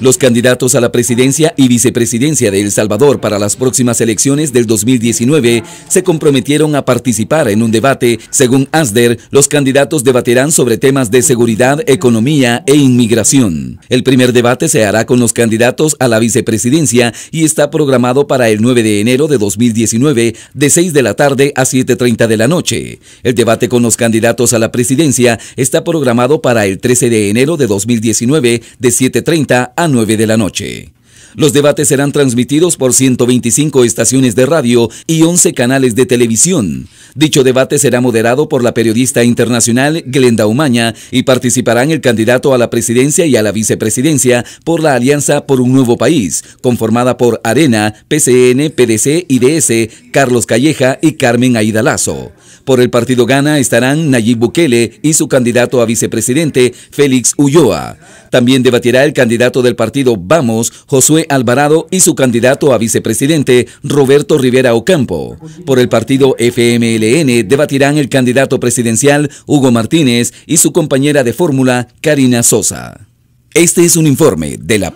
Los candidatos a la presidencia y vicepresidencia de El Salvador para las próximas elecciones del 2019 se comprometieron a participar en un debate. Según ASDER, los candidatos debatirán sobre temas de seguridad, economía e inmigración. El primer debate se hará con los candidatos a la vicepresidencia y está programado para el 9 de enero de 2019 de 6 de la tarde a 7.30 de la noche. El debate con los candidatos a la presidencia está programado para el 13 de enero de 2019 de 7.30 a 9 de la noche. Los debates serán transmitidos por 125 estaciones de radio y 11 canales de televisión. Dicho debate será moderado por la periodista internacional Glenda Umaña y participarán el candidato a la presidencia y a la vicepresidencia por la Alianza por un Nuevo País, conformada por Arena, PCN, PDC, IDS, Carlos Calleja y Carmen Aida Lazo. Por el partido Gana estarán Nayib Bukele y su candidato a vicepresidente, Félix Ulloa. También debatirá el candidato del partido Vamos, Josué Alvarado, y su candidato a vicepresidente, Roberto Rivera Ocampo. Por el partido FMLN debatirán el candidato presidencial, Hugo Martínez, y su compañera de fórmula, Karina Sosa. Este es un informe de la